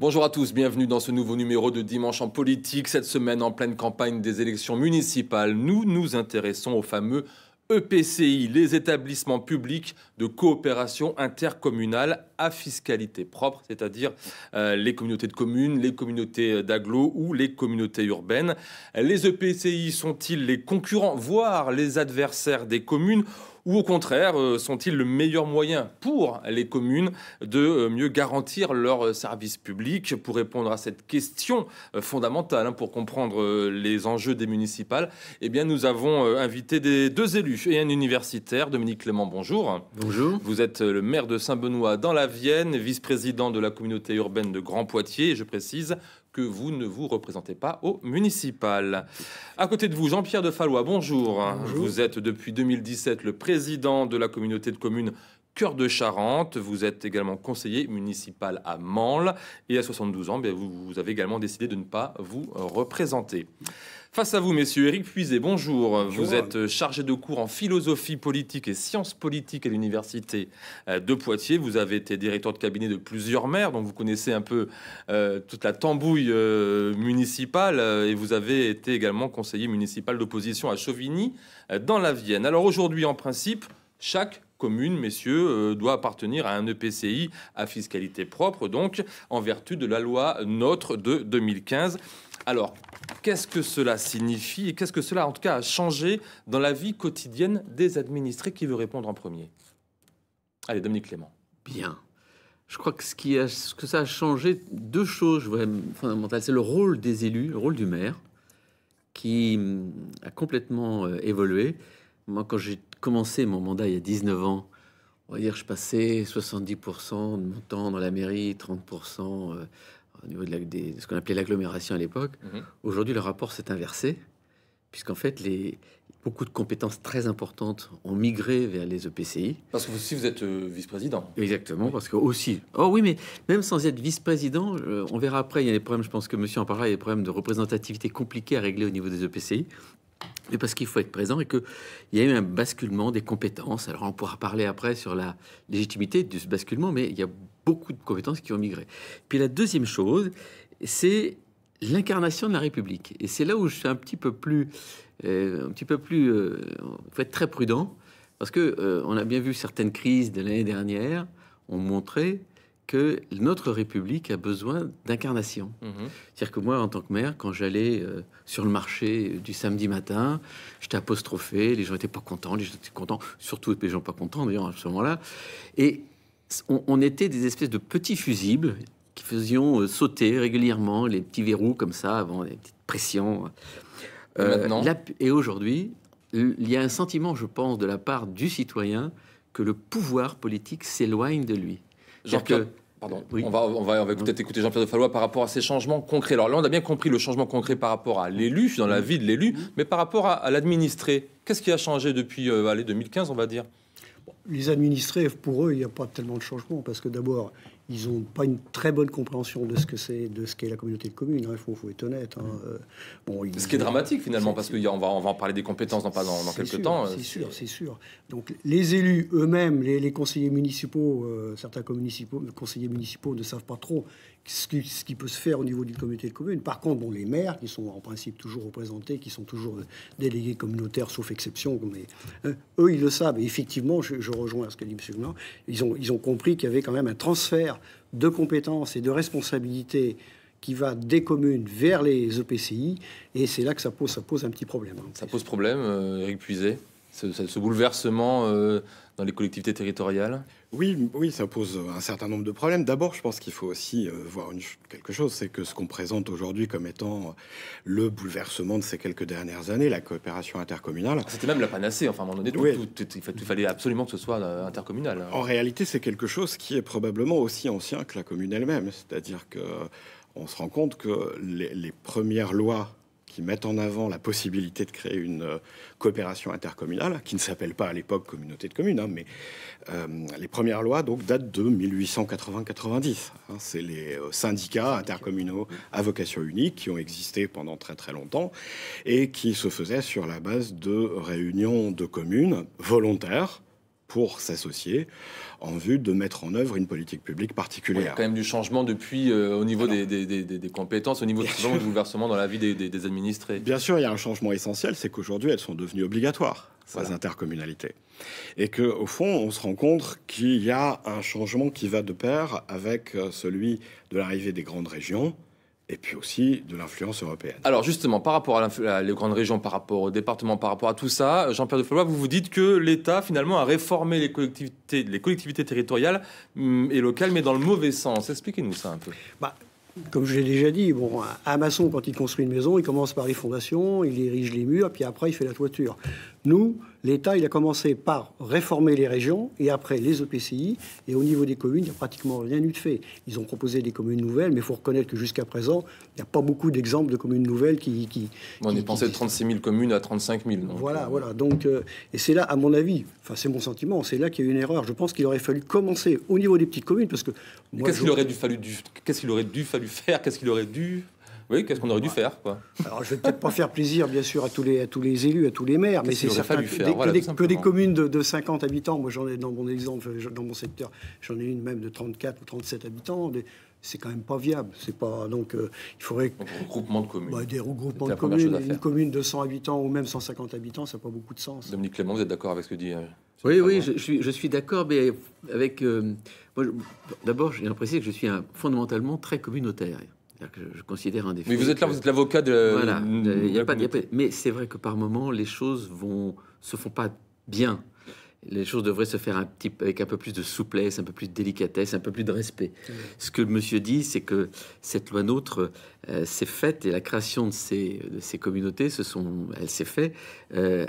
Bonjour à tous, bienvenue dans ce nouveau numéro de Dimanche en politique. Cette semaine, en pleine campagne des élections municipales, nous nous intéressons aux fameux EPCI, les établissements publics de coopération intercommunale à fiscalité propre, c'est-à-dire euh, les communautés de communes, les communautés d'agglos ou les communautés urbaines. Les EPCI sont-ils les concurrents, voire les adversaires des communes ou au contraire, euh, sont-ils le meilleur moyen pour les communes de euh, mieux garantir leurs euh, services publics Pour répondre à cette question fondamentale, hein, pour comprendre les enjeux des municipales, eh bien, nous avons invité des deux élus et un universitaire. Dominique Clément, bonjour. Bonjour. Vous êtes le maire de Saint-Benoît dans la Vienne, vice-président de la communauté urbaine de Grand Poitiers, je précise, que vous ne vous représentez pas au municipal. À côté de vous, Jean-Pierre de Fallois, bonjour. Vous êtes depuis 2017 le président de la communauté de communes Cœur de Charente. Vous êtes également conseiller municipal à Mansle. Et à 72 ans, ben, vous, avez également décidé de ne pas vous représenter. Face à vous, messieurs, eric Puiset, bonjour. Vous êtes euh, chargé de cours en philosophie politique et sciences politiques à l'université euh, de Poitiers. Vous avez été directeur de cabinet de plusieurs maires, donc vous connaissez un peu euh, toute la tambouille municipale. Et vous avez été également conseiller municipal d'opposition à Chauvigny, dans la Vienne. Alors aujourd'hui, en principe, chaque commune, messieurs, doit appartenir à un EPCI à fiscalité propre, donc en vertu de la loi NOTRe de 2015. Alors, Qu'est-ce que cela signifie et qu'est-ce que cela, en tout cas, a changé dans la vie quotidienne des administrés Qui veut répondre en premier Allez, Dominique Clément. Bien. Je crois que ce, qui a, ce que ça a changé, deux choses fondamentales. C'est le rôle des élus, le rôle du maire, qui mm, a complètement euh, évolué. Moi, quand j'ai commencé mon mandat il y a 19 ans, on va dire je passais 70% de mon temps dans la mairie, 30% au niveau de, ce qu'on appelait l'agglomération à l'époque. Mhm. Aujourd'hui, le rapport s'est inversé, puisqu'en fait, les, beaucoup de compétences très importantes ont migré vers les EPCI. Parce que vous, si vous êtes euh, vice-président. Exactement, parce que aussi. Oh oui, mais même sans être vice-président, euh, on verra après, il y a des problèmes, je pense que monsieur en parlera, il y a des problèmes de représentativité compliqués à régler au niveau des EPCI. Mais parce qu'il faut être présent et qu'il y a eu un basculement des compétences. Alors on pourra parler après sur la légitimité de ce basculement, mais il y a beaucoup de compétences qui ont migré. Puis la deuxième chose, c'est l'incarnation de la République. Et c'est là où je suis un petit peu plus, euh, un petit peu plus, euh, faut être très prudent parce que euh, on a bien vu certaines crises de l'année dernière ont montré que notre République a besoin d'incarnation. Mmh C'est-à-dire que moi, en tant que maire, quand j'allais euh, sur le marché du samedi matin, j'étais apostrophé, les gens étaient pas contents, les gens étaient contents, surtout les gens pas contents d'ailleurs à ce moment-là. Et on, était des espèces de petits fusibles qui faisaient euh, sauter régulièrement les petits verrous comme ça avant les petites pressions. et euh, aujourd'hui, il y a un sentiment, je pense, de la part du citoyen que le pouvoir politique s'éloigne de lui. – que Pardon. On va, hein. peut-être écouter Jean-Pierre de Fallois par rapport à ces changements concrets. Alors là, on a bien compris le changement concret par rapport à l'élu, dans la mmh. vie de l'élu, mmh. mais par rapport à, l'administré. Qu'est-ce qui a changé depuis euh, allez, 2015, on va dire les administrés, pour eux, il n'y a pas tellement de changement parce que d'abord, ils n'ont pas une très bonne compréhension de ce que c'est, de ce qu'est la communauté de communes. Il hein, faut, être honnête. Hein, euh, ce qui est dramatique finalement, parce qu'on va, en parler des compétences dans, pas dans quelques temps. C'est euh, sûr, c'est sûr. Donc les élus eux-mêmes, les, conseillers municipaux, euh, certains conseillers municipaux ne savent pas trop ce qui, peut se faire au niveau d'une communauté de communes. Par contre, bon, les maires, qui sont en principe toujours représentés, qui sont toujours euh, délégués communautaires, sauf exception, mais hein, eux, ils le savent. Et effectivement, je, rejoins ce qu'a dit M. Gouin, ils ont, ils ont compris qu'il y avait quand même un transfert de compétences et de responsabilités qui va des communes vers les EPCI, et c'est là que ça pose, ça pose un petit problème. Hein. ça pose problème, Eric euh, Puiset, ce, bouleversement euh, dans les collectivités territoriales oui, oui, ça pose un certain nombre de problèmes. D'abord, je pense qu'il faut aussi euh, voir quelque chose, c'est que ce qu'on présente aujourd'hui comme étant euh, le bouleversement de ces quelques dernières années, la coopération intercommunale. C'était même la panacée, enfin, à un moment donné, il fallait absolument que ce soit euh, intercommunal. Hein. En réalité, c'est quelque chose qui est probablement aussi ancien que la commune elle-même. C'est-à-dire que on se rend compte que les premières lois qui mettent en avant la possibilité de créer une euh, coopération intercommunale, qui ne s'appelle pas à l'époque communauté de communes, hein, mais euh, les premières lois donc, datent de 1890 90 hein. C'est les euh, syndicats intercommunaux à vocation unique qui ont existé pendant très très longtemps et qui se faisaient sur la base de réunions de communes volontaires pour s'associer en vue de mettre en œuvre une politique publique particulière. Il y a quand même du changement depuis euh, au niveau des, compétences, au niveau du bouleversement dans la vie des, administrés. Bien sûr, il y a un changement essentiel, c'est qu'aujourd'hui elles sont devenues obligatoires, voilà. ces intercommunalités. Et qu'au fond, on se rend compte qu'il y a un changement qui va de pair avec euh, celui de l'arrivée des grandes régions, et puis aussi de l'influence européenne. Alors justement, par rapport à les grandes régions, par rapport au département, par rapport à tout ça, Jean-Pierre de Follois, vous vous dites que l'État finalement a réformé les collectivités, les collectivités territoriales hum, et locales, mais dans le mauvais sens. Expliquez-nous ça un peu. Bah, comme je l'ai déjà dit, bon, un maçon, quand il construit une maison, il commence par les fondations, il érige les murs, puis après, il fait la toiture. Nous, l'État, il a commencé par réformer les régions et après les EPCI. Et au niveau des communes, il n'y a pratiquement rien eu de fait. Ils ont proposé des communes nouvelles, mais il faut reconnaître que jusqu'à présent, il n'y a pas beaucoup d'exemples de communes nouvelles qui. on est passé de 36 000 communes à 35 000. Voilà, euh, voilà. Donc, euh, et c'est là, à mon avis, enfin, c'est mon sentiment, c'est là qu'il y a eu une erreur. Je pense qu'il aurait fallu commencer au niveau des petites communes parce que. Qu'est-ce qu'il aurait dû fallu, faire Qu'est-ce qu'il aurait dû oui, qu'est-ce qu'on aurait dû faire quoi. Alors, je vais peut-être pas faire plaisir, bien sûr, à tous les, à tous les élus, à tous les maires, mais c'est certain que, des, communes de, 50 habitants, moi j'en ai dans mon exemple, dans mon secteur, j'en ai une même de 34 ou 37 habitants, c'est quand même pas viable. C'est pas donc euh, il faudrait donc, regroupement de communes. Bah, des regroupements de communes, une commune de 100 habitants ou même 150 habitants, ça n'a pas beaucoup de sens. Dominique Clément, vous êtes d'accord avec ce que dit euh, Oui, oui, je, suis, je suis d'accord, mais avec euh, d'abord, j'ai l'impression que je suis un, fondamentalement très communautaire je considère un défi. Mais vous êtes là, vous êtes l'avocat de. Voilà. Il y a pas, Mais c'est vrai que par moments, les choses vont se font pas bien. Les choses devraient se faire un petit, avec un peu plus de souplesse, un peu plus de délicatesse, un peu plus de respect. Ce que monsieur dit, c'est que cette loi NOTRe euh, s'est faite et la création de ces, de ces communautés, se sont, elle s'est faite euh,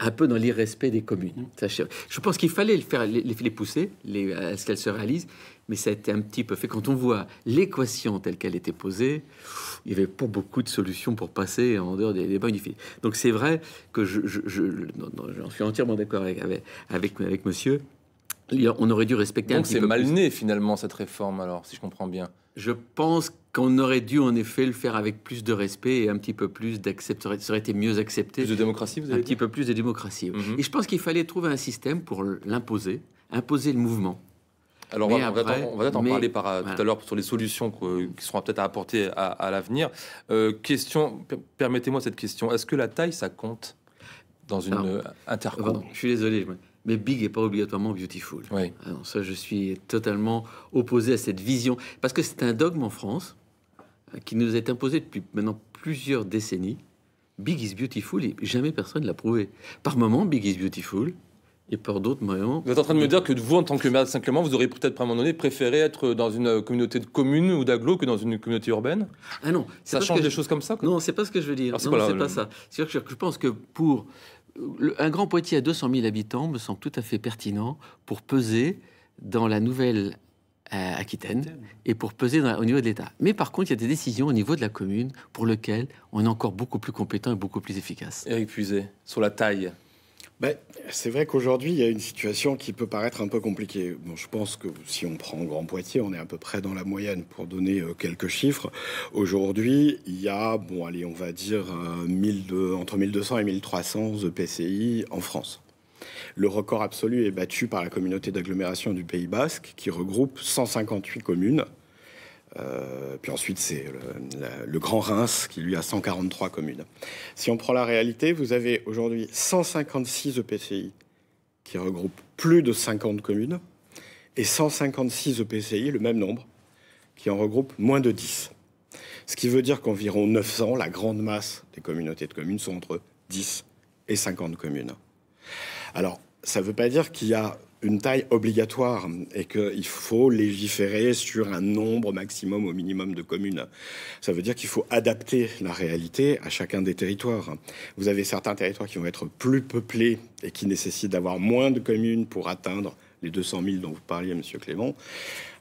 un peu dans l'irrespect des communes. Mm-hmm. Je pense qu'il fallait les, pousser à ce qu'elles se réalisent, mais ça a été un petit peu fait. Quand on voit l'équation telle qu'elle était posée, il n'y avait pas beaucoup de solutions pour passer en dehors des débats unifiés. Donc c'est vrai que je, suis entièrement d'accord avec, monsieur, on aurait dû respecter un peu. Donc c'est mal finalement cette réforme alors, si je comprends bien. Je pense qu'on aurait dû en effet le faire avec plus de respect et un petit peu plus d'accepter. Ça aurait été mieux accepté. Plus de démocratie, vous avez Un petit peu plus de démocratie. Mhm. Et je pense qu'il fallait trouver un système pour l'imposer, imposer le mouvement. Alors on va, peut-être en, parler par, euh, tout à l'heure sur les solutions qui seront peut-être à apporter à, l'avenir. Euh, question, permettez-moi cette question. Est-ce que la taille, ça compte dans une intercom Je suis désolé mais big n'est pas obligatoirement beautiful. Oui. ça, je suis totalement opposé à cette vision, parce que c'est un dogme en France euh, qui nous est imposé depuis maintenant plusieurs décennies. Big is beautiful, et jamais personne ne l'a prouvé. Par moment, big is beautiful, et par d'autres moyens. Vous êtes en train de me dire que vous, en tant que maire de saint vous auriez peut-être à un moment donné préféré être dans une euh, communauté de communes ou d'agglos que dans une communauté urbaine Ah non, ça change des choses comme ça quoi. Non, c'est pas ce que je veux dire. Ah, non, c'est pas, ça. que je pense que pour un grand Poitiers à 200 000 habitants me semble tout à fait pertinent pour peser dans la nouvelle euh, Aquitaine et pour peser au niveau de l'État. Mais par contre, il y a des décisions au niveau de la commune pour lesquelles on est encore beaucoup plus compétent et beaucoup plus efficace. Éric Puiset, sur la taille bah, c'est vrai qu'aujourd'hui, il y a une situation qui peut paraître un peu compliquée. Bon, je pense que si on prend Grand Poitiers, on est à peu près dans la moyenne pour donner euh, quelques chiffres. Aujourd'hui, il y a, bon, allez, on va dire euh, entre 1200 et 1300 EPCI en France. Le record absolu est battu par la communauté d'agglomération du Pays Basque, qui regroupe 158 communes euh, puis ensuite, c'est le, le, Grand Reims qui, lui, a 143 communes. Si on prend la réalité, vous avez aujourd'hui 156 EPCI qui regroupent plus de 50 communes et 156 EPCI, le même nombre, qui en regroupent moins de 10. Ce qui veut dire qu'environ 900, la grande masse des communautés de communes sont entre 10 et 50 communes. Alors, ça ne veut pas dire qu'il y a une taille obligatoire et qu'il faut légiférer sur un nombre maximum au minimum de communes. Ça veut dire qu'il faut adapter la réalité à chacun des territoires. Vous avez certains territoires qui vont être plus peuplés et qui nécessitent d'avoir moins de communes pour atteindre les 200 000 dont vous parliez, Monsieur Clément,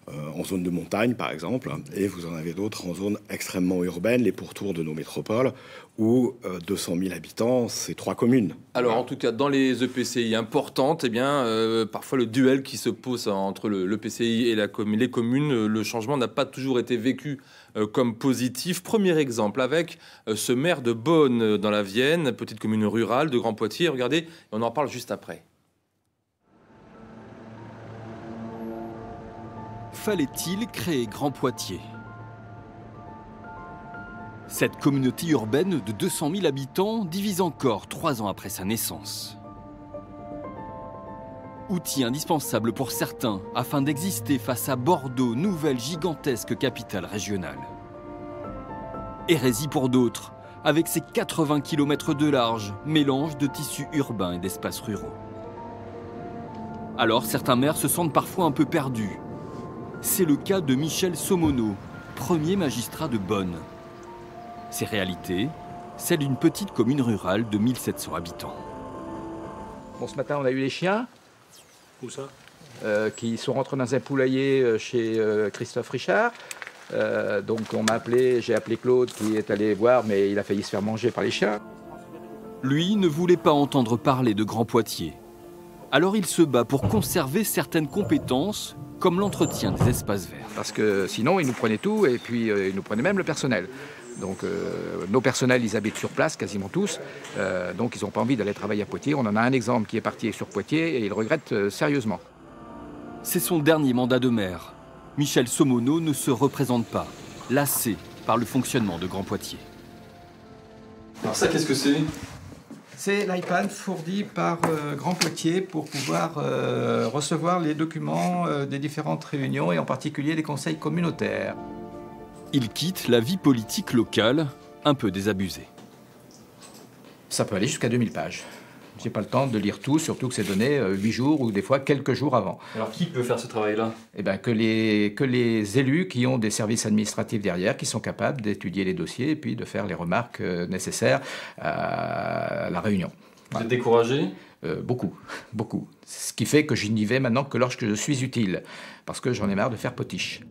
euh, en zone de montagne, par exemple, et vous en avez d'autres en zone extrêmement urbaine, les pourtours de nos métropoles, où 200 euh, 000 habitants, c'est trois communes. Alors, en tout cas, dans les EPCI importantes, eh bien, euh, parfois le duel qui se pose entre le, l'EPCI et les communes, le changement n'a pas toujours été vécu comme positif. Premier exemple avec ce maire de Beaune dans la Vienne, petite commune rurale de Grand Poitiers. Regardez, on en parle juste après. fallait-il créer Grand Poitiers Cette communauté urbaine de 200 000 habitants divise encore trois ans après sa naissance. Outil indispensable pour certains afin d'exister face à Bordeaux, nouvelle gigantesque capitale régionale. Hérésie pour d'autres, avec ses 80 km de large, mélange de tissus urbains et d'espaces ruraux. Alors certains maires se sentent parfois un peu perdus c'est le cas de Michel Somono, premier magistrat de Bonne. Ses réalités, celles d'une petite commune rurale de 1700 habitants. Bon, ce matin, on a eu les chiens. Où ça euh, Qui sont rentrés dans un poulailler euh, chez euh, Christophe Richard. donc on m'a appelé, j'ai appelé Claude qui est allé voir, mais il a failli se faire manger par les chiens. Lui ne voulait pas entendre parler de Grand Poitiers. Alors il se bat pour conserver certaines compétences, comme l'entretien des espaces verts. Parce que sinon, ils nous prenaient tout et puis euh, il ils nous prenaient même le personnel. Donc euh, nos personnels, ils habitent sur place quasiment tous, euh, donc ils n'ont pas envie d'aller travailler à Poitiers. On en a un exemple qui est parti sur Poitiers et il regrette sérieusement. C'est son dernier mandat de maire. Michel Somono ne se représente pas, lassé par le fonctionnement de Grand Poitiers. Alors ça, qu'est-ce que c'est c'est l'iPad fourni par euh, Grand Potier pour pouvoir euh, recevoir les documents euh, des différentes réunions et en particulier les conseils communautaires. Il quitte la vie politique locale un peu désabusée. Ça peut aller jusqu'à 2000 pages pas le temps de lire tout, surtout que c'est donné euh, huit jours ou des fois quelques jours avant. Alors qui peut faire ce travail-là Eh bien que les, que les élus qui ont des services administratifs derrière, qui sont capables d'étudier les dossiers et puis de faire les remarques euh, nécessaires à la réunion. Vous êtes découragé euh, beaucoup, beaucoup. Ce qui fait que je n'y vais maintenant que lorsque je suis utile, parce que j'en ai marre de faire potiche.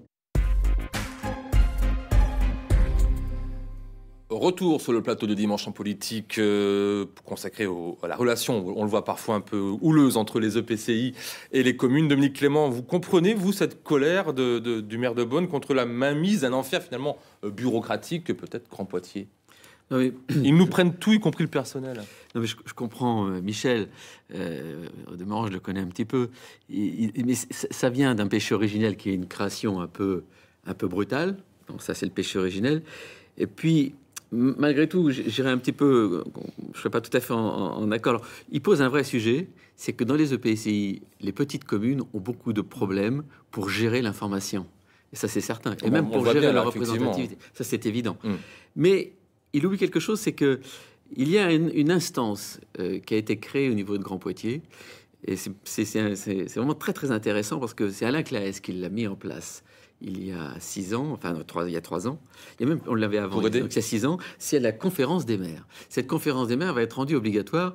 Retour sur le plateau de dimanche en politique euh, consacré à la relation, on le voit parfois un peu houleuse entre les EPCI et les communes. Dominique Clément, vous comprenez, vous, cette colère de, du maire de Beaune contre la mainmise d'un enfer finalement euh, bureaucratique que peut-être Grand Poitiers Ils nous prennent tout, y compris le personnel. je, comprends euh, Michel. Euh, je le connais un petit peu. mais ça vient d'un péché originel qui est une création un peu, un peu brutale. Donc ça, c'est le péché originel. Et puis, malgré tout, j'irai un petit peu, je ne suis pas tout à fait en, accord. il pose un vrai sujet, c'est que dans les EPCI, les petites communes ont beaucoup de problèmes pour gérer l'information. Et ça, c'est certain. Et même pour gérer leur représentativité. Ça, c'est évident. Mm. Mais il oublie quelque chose, c'est que il y a une, instance euh, qui a été créée au niveau de Grand Poitiers. Et c'est vraiment très, très intéressant parce que c'est Alain Claes qui l'a mis en place il y a six ans, enfin il y a trois ans, et même, on l'avait avant, donc il y a six ans, c'est la conférence des maires. Cette conférence des maires va être rendue obligatoire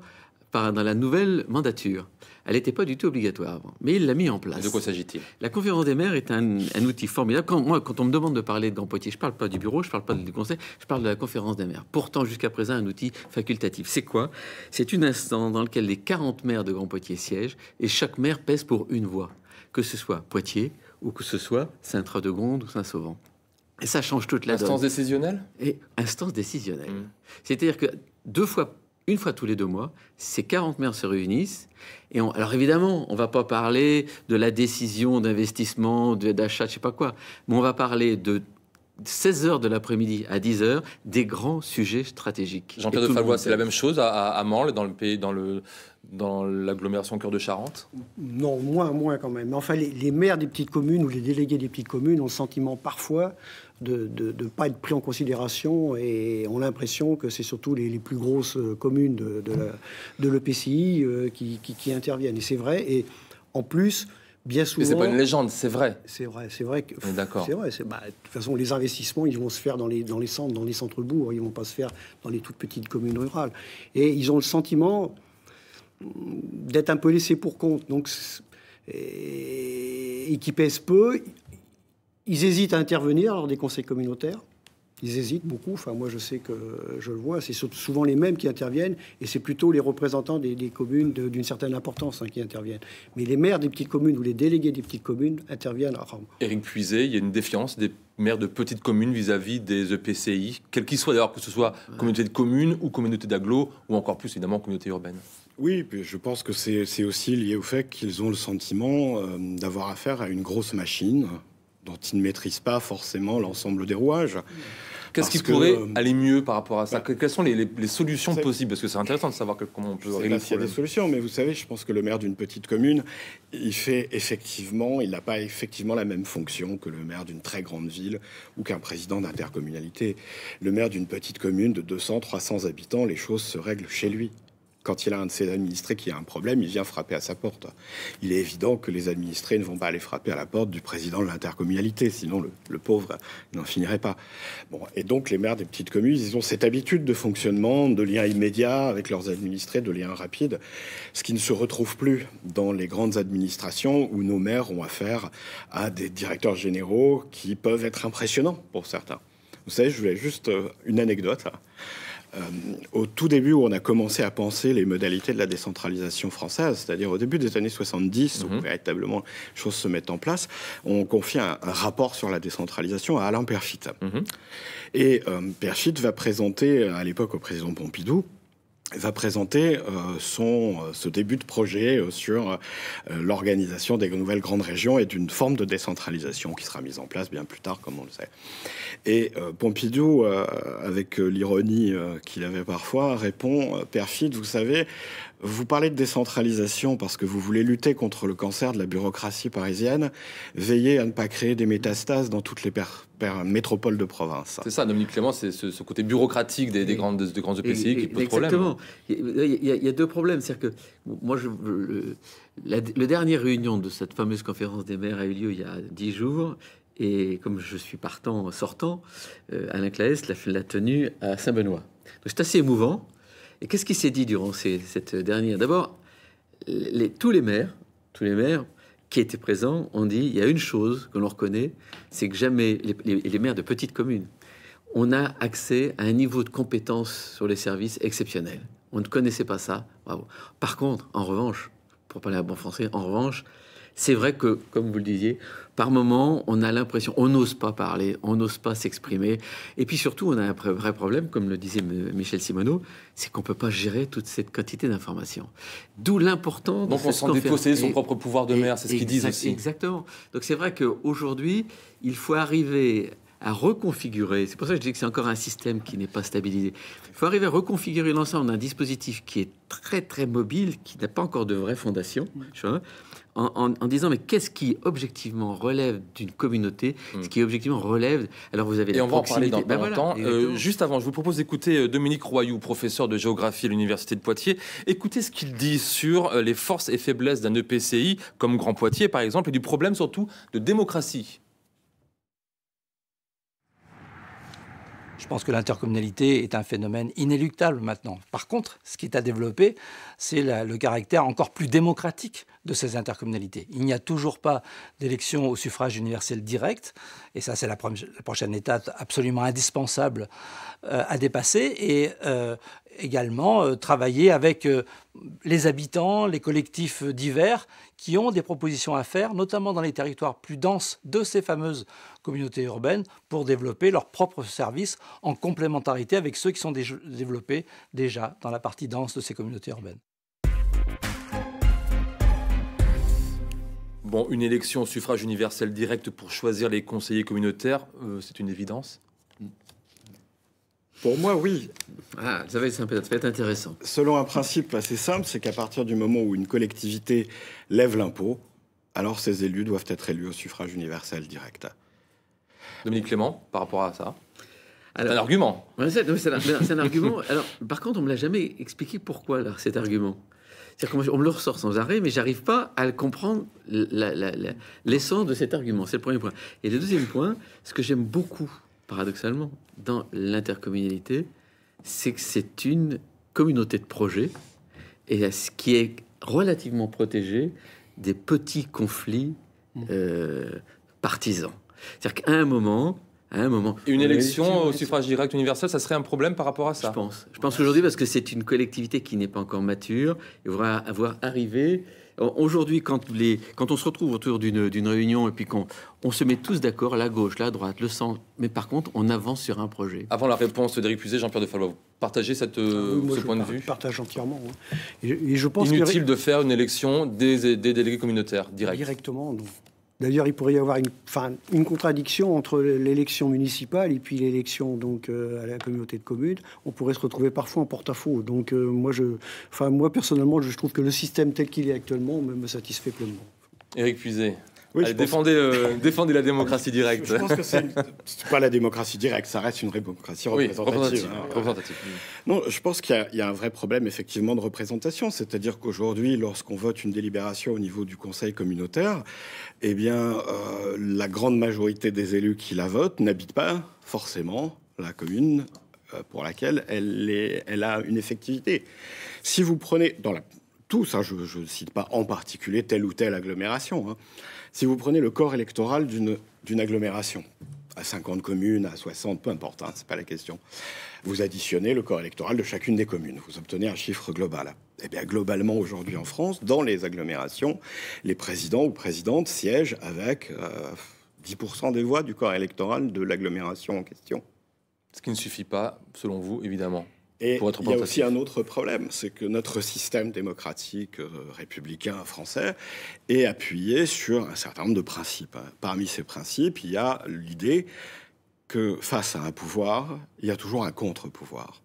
dans la nouvelle mandature. Elle n'était pas du tout obligatoire avant, mais il l'a mis en place. De quoi s'agit-il La conférence des maires est un, outil formidable. Quand, quand on me demande de parler de Grand Poitiers, je ne parle pas du bureau, je ne parle pas du conseil, je parle de la conférence des maires. Pourtant, jusqu'à présent, un outil facultatif. C'est quoi C'est une instance dans laquelle les 40 maires de Grand Poitiers siègent et chaque maire pèse pour une voix, que ce soit Poitiers, ou que ce soit, saint gonde ou Saint-Sauvent. Et ça change toute la instance décisionnelle Et instance décisionnelle. Mmh. C'est-à-dire que deux fois, une fois tous les deux mois, ces 40 maires se réunissent. Et alors évidemment, on va pas parler de la décision d'investissement, d'achat, je sais pas quoi, mais on va parler de 16h de l'après-midi à 10h, des grands sujets stratégiques. Jean-Pierre de Fallois, c'est la même chose à, à, dans le pays, dans le dans l'agglomération Cœur de Charente Non, moins, moins quand même. enfin, les, maires des petites communes ou les délégués des petites communes ont le sentiment parfois de ne pas être pris en considération et ont l'impression que c'est surtout les, plus grosses communes de, de l'EPCI euh, qui, qui, interviennent. Et c'est vrai. Et en plus, bien souvent. c'est pas une légende, c'est vrai. C'est vrai, c'est vrai que. D'accord. C'est vrai. Bah, de toute façon, les investissements, ils vont se faire dans les centres, dans les centres-bourgs. Ils vont pas se faire dans les toutes petites communes rurales. Et ils ont le sentiment d'être un peu laissés pour compte. Donc et, et qui pèsent peu, ils hésitent à intervenir lors des conseils communautaires. Ils hésitent beaucoup. Enfin, moi, je sais que je le vois. C'est souvent les mêmes qui interviennent, et c'est plutôt les représentants des, communes d'une certaine importance hein, qui interviennent. Mais les maires des petites communes ou les délégués des petites communes interviennent rarement. Éric Puisé, il y a une défiance des maires de petites communes vis-à-vis des EPCI, quels qu'ils soient d'ailleurs, que ce soit communauté de communes ou communauté d'agglo, ou encore plus évidemment communauté urbaine. Oui, je pense que c'est aussi lié au fait qu'ils ont le sentiment euh, d'avoir affaire à une grosse machine dont ils ne maîtrise pas forcément l'ensemble des rouages. Qu'est-ce qui pourrait euh, aller mieux par rapport à ça bah, Quelles sont les, solutions possibles Parce que c'est intéressant de savoir comment on peut régler le Il y a des solutions, mais vous savez, je pense que le maire d'une petite commune, il fait effectivement, il n'a pas effectivement la même fonction que le maire d'une très grande ville ou qu'un président d'intercommunalité. Le maire d'une petite commune de 200, 300 habitants, les choses se règlent chez lui. Quand il a un de ses administrés qui a un problème, il vient frapper à sa porte. Il est évident que les administrés ne vont pas aller frapper à la porte du président de l'intercommunalité, sinon le, pauvre n'en finirait pas. Bon, et donc les maires des petites communes, ils ont cette habitude de fonctionnement, de lien immédiat avec leurs administrés, de lien rapide, ce qui ne se retrouve plus dans les grandes administrations où nos maires ont affaire à des directeurs généraux qui peuvent être impressionnants pour certains. Vous savez, je voulais juste euh, une anecdote. Hein. Euh, au tout début où on a commencé à penser les modalités de la décentralisation française, c'est-à-dire au début des années 70, où mhm. véritablement les choses se mettent en place, on confie un, rapport sur la décentralisation à Alain Perfit. Mhm. Et euh, va présenter à l'époque au président Pompidou va présenter euh, son, euh, ce début de projet euh, sur l'organisation des nouvelles grandes régions et d'une forme de décentralisation qui sera mise en place bien plus tard, comme on le sait. Et Pompidou, avec l'ironie qu'il avait parfois, répond, perfide, vous savez, vous parlez de décentralisation parce que vous voulez lutter contre le cancer de la bureaucratie parisienne. Veillez à ne pas créer des métastases dans toutes les métropoles de province. C'est ça, Dominique Clément, c'est ce, côté bureaucratique des, grandes, des grandes EPCI qui pose problème. Exactement. Il, y, a deux problèmes. cest que moi, je, le, la, dernière réunion de cette fameuse conférence des maires a eu lieu il y a dix jours. Et comme je suis partant, sortant, euh, Alain Claes l'a, tenue à Saint-Benoît. c'est assez émouvant. Et qu'est-ce qui s'est dit durant cette dernière D'abord, tous les maires, tous les maires qui étaient présents ont dit il y a une chose que l'on reconnaît, c'est que jamais les, maires de petites communes, on a accès à un niveau de compétence sur les services exceptionnel. On ne connaissait pas ça. Par contre, en revanche, pour parler à bon français, en revanche, c'est vrai que, comme vous le disiez, par moment, on a l'impression, on n'ose pas parler, on n'ose pas s'exprimer. Et puis surtout, on a un vrai problème, comme le disait Michel Simoneau, c'est qu'on ne peut pas gérer toute cette quantité d'informations. D'où l'importance... – de on s'en son propre pouvoir de maire, c'est ce qu'ils disent aussi. Exactement. Donc c'est vrai qu'aujourd'hui, il faut arriver à reconfigurer. C'est pour ça que je dis que c'est encore un système qui n'est pas stabilisé. Il faut arriver à reconfigurer l'ensemble d'un dispositif qui est très très mobile, qui n'a pas encore de vraie fondation, mm. en, en disant mais qu'est-ce qui objectivement relève d'une communauté, mm. ce qui objectivement relève. Alors vous avez. Et la on va en parler dans ben euh, juste avant, je vous propose d'écouter euh, Dominique Royou, professeur de géographie à l'université de Poitiers. Écoutez ce qu'il dit sur euh, les forces et faiblesses d'un EPCI comme Grand Poitiers par exemple, et du problème surtout de démocratie Je pense que l'intercommunalité est un phénomène inéluctable maintenant. Par contre, ce qui est à développer, c'est le caractère encore plus démocratique de ces intercommunalités. Il n'y a toujours pas d'élection au suffrage universel direct, et ça c'est la, prochaine étape absolument indispensable euh, à dépasser. Euh, également euh, travailler avec euh, les habitants, les collectifs euh, divers qui ont des propositions à faire, notamment dans les territoires plus denses de ces fameuses communautés urbaines, pour développer leurs propres services en complémentarité avec ceux qui sont développés déjà dans la partie dense de ces communautés urbaines. une élection au suffrage universel direct pour choisir les conseillers communautaires, c'est une évidence pour moi, oui. Ah, ça va, être intéressant. Selon un principe assez simple, c'est qu'à partir du moment où une collectivité lève l'impôt, alors ses élus doivent être élus au suffrage universel direct. Dominique Clément, par rapport à ça un argument. C'est un, argument. Alors, par contre, on me l'a jamais expliqué pourquoi là, cet argument. On me le ressort sans arrêt, mais j'arrive pas à comprendre l'essence de cet argument. C'est le premier point. Et le deuxième point, ce que j'aime beaucoup paradoxalement, dans l'intercommunalité, c'est que c'est une communauté de projets et ce qui est relativement protégé des petits conflits mmh. euh, partisans. C'est-à-dire qu'à un moment, à un moment, une élection, au suffrage direct universel, ça serait un problème par rapport à ça. Je pense. Je pense aujourd'hui parce que c'est une collectivité qui n'est pas encore mature et va avoir arrivé euh, aujourd'hui, quand, les, quand on se retrouve autour d'une réunion et puis qu'on on se met tous d'accord, la gauche, la droite, le centre, mais par contre, on avance sur un projet. Avant la réponse de d'Éric Puzet, Jean-Pierre de Fallois, vous partagez euh, ah ce point de vue Je partage entièrement. Hein. Inutile de faire une élection des, délégués communautaires, direct. Directement, D'ailleurs, il pourrait y avoir une, contradiction entre l'élection municipale et puis l'élection donc euh, à la communauté de communes. On pourrait se retrouver parfois en porte-à-faux. Donc euh, moi, je, moi personnellement, je trouve que le système tel qu'il est actuellement me, satisfait pleinement. Éric Puiset, oui, euh, défendez la démocratie directe. Je pense que c'est pas la démocratie directe, ça reste une démocratie représentative. Oui, représentative. Hein. Mm. Non, je pense qu'il y, a un vrai problème effectivement de représentation, c'est-à-dire qu'aujourd'hui, lorsqu'on vote une délibération au niveau du Conseil communautaire, eh bien, euh, la grande majorité des élus qui la votent n'habitent pas forcément la commune euh, pour laquelle elle, elle a une effectivité. Si vous prenez dans la tout ça, je ne cite pas en particulier telle ou telle agglomération, hein. si vous prenez le corps électoral d'une agglomération, à 50 communes, à 60, peu importe, hein, c'est pas la question. Vous additionnez le corps électoral de chacune des communes, vous obtenez un chiffre global. Eh bien, globalement, aujourd'hui en France, dans les agglomérations, les présidents ou présidentes siègent avec 10% euh, des voix du corps électoral de l'agglomération en question. Ce qui ne suffit pas, selon vous, évidemment. Et il y a aussi un autre problème, c'est que notre système démocratique euh, républicain français est appuyé sur un certain nombre de principes. Hein. Parmi ces principes, il y a l'idée que face à un pouvoir, il y a toujours un contre-pouvoir.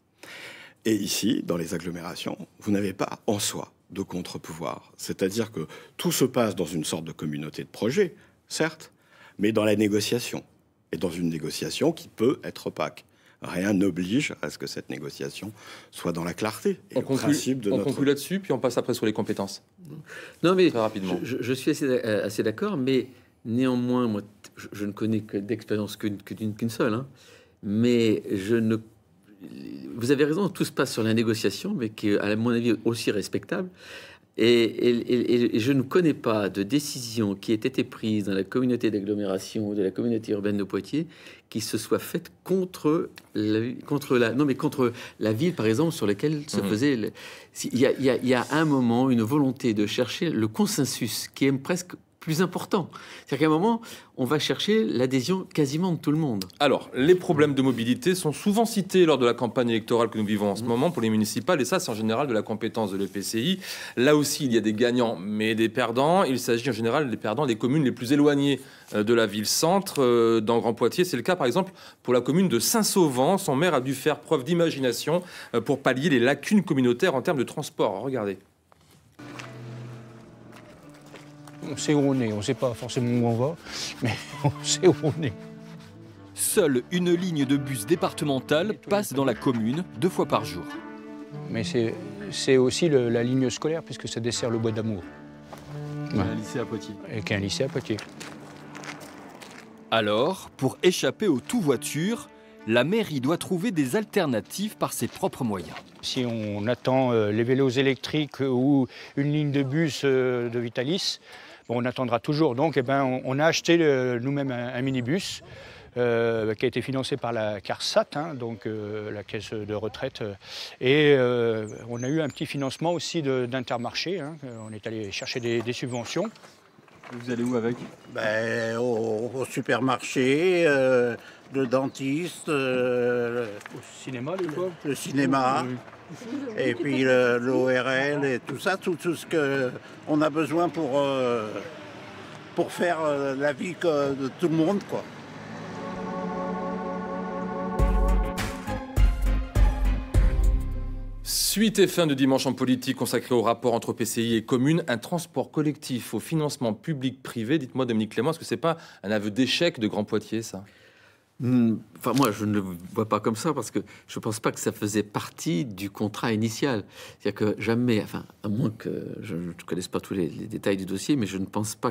Et ici, dans les agglomérations, vous n'avez pas en soi de contre-pouvoir. C'est-à-dire que tout se passe dans une sorte de communauté de projet, certes, mais dans la négociation. Et dans une négociation qui peut être opaque rien n'oblige à ce que cette négociation soit dans la clarté. Et on conclut, là-dessus, puis on passe après sur les compétences. Non, mais rapidement. Je, suis euh, assez, d'accord, mais néanmoins, moi, je, ne connais que d'expérience qu'une seule, hein. mais je ne vous avez raison, tout se passe sur la négociation, mais qui à mon avis, aussi respectable. Et, je ne connais pas de décision qui ait été prise dans la communauté d'agglomération ou de la communauté urbaine de Poitiers qui se soit faite contre la, contre la, non mais contre la ville, par exemple, sur laquelle se pesait mhm. il, y il y a un moment une volonté de chercher le consensus qui est presque plus important. C'est-à-dire qu'à un moment, on va chercher l'adhésion quasiment de tout le monde. Alors, les problèmes de mobilité sont souvent cités lors de la campagne électorale que nous vivons en ce mmh. moment pour les municipales, et ça, c'est en général de la compétence de l'EPCI. Là aussi, il y a des gagnants, mais des perdants. Il s'agit en général des perdants des communes les plus éloignées euh, de la ville-centre. Euh, dans Grand Poitiers, c'est le cas, par exemple, pour la commune de Saint-Sauvent. Son maire a dû faire preuve d'imagination euh, pour pallier les lacunes communautaires en termes de transport. Regardez. on sait où on est. On ne sait pas forcément où on va, mais on sait où on est. Seule une ligne de bus départementale passe dans la commune deux fois par jour. Mais c'est aussi la ligne scolaire, puisque ça dessert le bois d'amour. Ouais. Un lycée à Poitiers. Et qu'un lycée à Poitiers. Alors, pour échapper au tout voiture, la mairie doit trouver des alternatives par ses propres moyens. Si on attend euh, les vélos électriques ou une ligne de bus euh, de Vitalis, on attendra toujours. Donc, eh ben, on, a acheté nous-mêmes un, minibus. Euh, qui a été financé par la CARSAT, hein, donc euh, la caisse de retraite. et euh, on a eu un petit financement aussi d'Intermarché. Hein. on est allé chercher des subventions. Vous allez où avec ben, au, supermarché, le euh, dentiste. Euh, au cinéma, Le cinéma. Et puis l'ORL et tout ça, tout, tout ce qu'on a besoin pour, euh, pour faire la vie de tout le monde. quoi. Suite et fin de dimanche en politique consacré au rapport entre PCI et communes, un transport collectif au financement public-privé. Dites-moi, Dominique Clément, est-ce que c'est pas un aveu d'échec de Grand Poitiers, ça hmm, Enfin, moi, je ne le vois pas comme ça parce que je ne pense pas que ça faisait partie du contrat initial. C'est-à-dire que jamais, enfin, à moins que je ne connaisse pas tous les, détails du dossier, mais je ne pense pas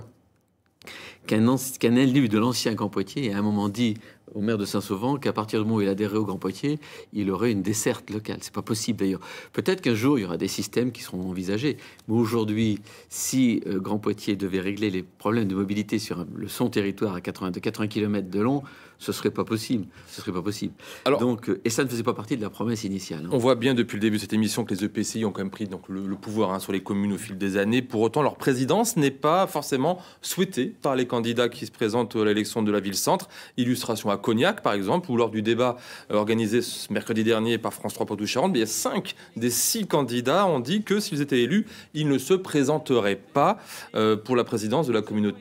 qu'un qu élu de l'ancien Grand Poitiers ait à un moment dit au maire de Saint-Sauvent qu'à partir du moment où il adhérait au Grand Poitiers, il aurait une desserte locale. n'est pas possible d'ailleurs. Peut-être qu'un jour il y aura des systèmes qui seront envisagés. Mais aujourd'hui, si euh, Grand Poitiers devait régler les problèmes de mobilité sur le son territoire à 80, 80 km de long, ce serait pas possible. Ce serait pas possible. donc, euh, et ça ne faisait pas partie de la promesse initiale. Hein. On voit bien depuis le début de cette émission que les EPCI ont quand même pris donc, le, pouvoir hein, sur les communes au fil des années. Pour autant, leur présidence n'est pas forcément souhaitée par les candidats qui se présentent à l'élection de la ville-centre. Illustration à Cognac, par exemple, où lors du débat euh, organisé ce mercredi dernier par France 3 Poitou-Charentes, a cinq des six candidats ont dit que s'ils étaient élus, ils ne se présenteraient pas euh, pour la présidence de la communauté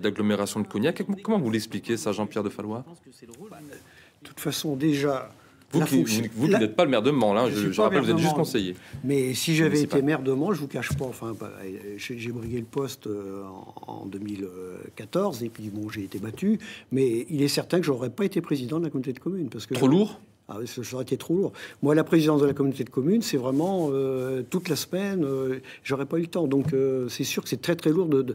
d'agglomération de Cognac. Comment vous l'expliquez ça, Jean-Pierre de Fallois que c'est le rôle. Bah, de toute façon, déjà. Vous, qui, vous, n'êtes pas le maire de Mans, là, hein, je, rappelle, vous êtes juste conseiller. Mais si j'avais été maire de Mans, je ne vous cache pas, enfin, bah, j'ai brigué le poste euh, en, 2014, et puis bon, j'ai été battu, mais il est certain que je n'aurais pas été président de la communauté de communes. Parce que Trop lourd ah ça, aurait été trop lourd. Moi, la présidence de la communauté de communes, c'est vraiment euh, toute la semaine, euh, j'aurais pas eu le temps. Donc, euh, c'est sûr que c'est très très lourd. De,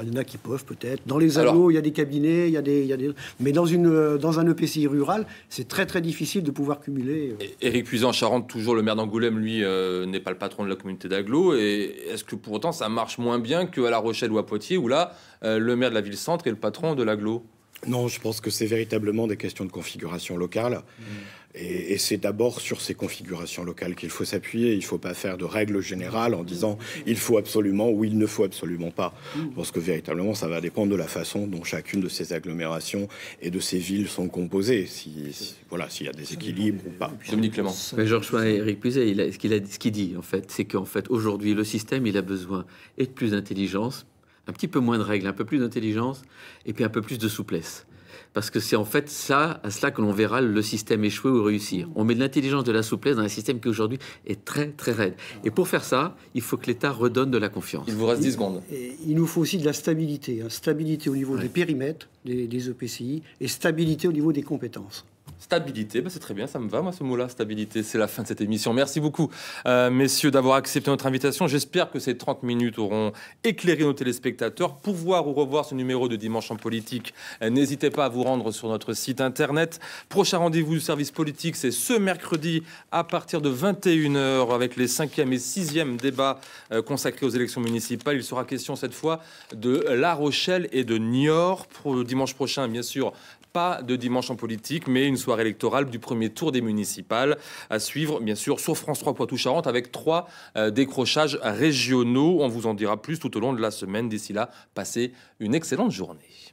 il y en a qui peuvent peut-être. Dans les il y a des cabinets, il y a des, mais dans une dans un EPCI rural, c'est très très difficile de pouvoir cumuler. Éric Puisan, Charente, toujours le maire d'Angoulême, lui n'est pas le patron de la communauté d'agglo. Et est-ce que pour autant ça marche moins bien qu'à La Rochelle ou à Poitiers, où là, le maire de la ville centre est le patron de l'Aglo ?– Non, je pense que c'est véritablement des questions de configuration locale. Mmh. Et, c'est d'abord sur ces configurations locales qu'il faut s'appuyer. Il ne faut pas faire de règles générales en disant il faut absolument ou il ne faut absolument pas. Parce que véritablement, ça va dépendre de la façon dont chacune de ces agglomérations et de ces villes sont composées. voilà, s'il y a des équilibres ou pas. Dominique Clément. Mais Georges et Eric Puzet. Il ce qu'il dit en fait, c'est qu'en fait aujourd'hui le système il a besoin et de plus d'intelligence, un petit peu moins de règles, un peu plus d'intelligence et puis un peu plus de souplesse parce que c'est en fait ça, à cela que l'on verra le système échouer ou réussir. On met de l'intelligence, de la souplesse dans un système qui aujourd'hui est très très raide. Et pour faire ça, il faut que l'État redonne de la confiance. Il vous reste 10 secondes. il nous faut aussi de la stabilité, hein. stabilité au niveau des périmètres des, des EPCI et stabilité au niveau des compétences. Stabilité, bah, c'est très bien, ça me va, moi, ce mot-là, stabilité. C'est la fin de cette émission. Merci beaucoup, euh, messieurs, d'avoir accepté notre invitation. J'espère que ces 30 minutes auront éclairé nos téléspectateurs. Pour voir ou revoir ce numéro de Dimanche en politique, euh, n'hésitez pas à vous rendre sur notre site internet. Prochain rendez-vous du service politique, c'est ce mercredi à partir de 21h avec les 5e et 6e débats euh, consacrés aux élections municipales. Il sera question cette fois de La Rochelle et de Niort. Pour dimanche prochain, bien sûr, pas de dimanche en politique, mais une soirée électorale du premier tour des municipales à suivre, bien sûr, sur France 3 Poitou-Charentes avec trois euh, décrochages régionaux. On vous en dira plus tout au long de la semaine. D'ici là, passez une excellente journée.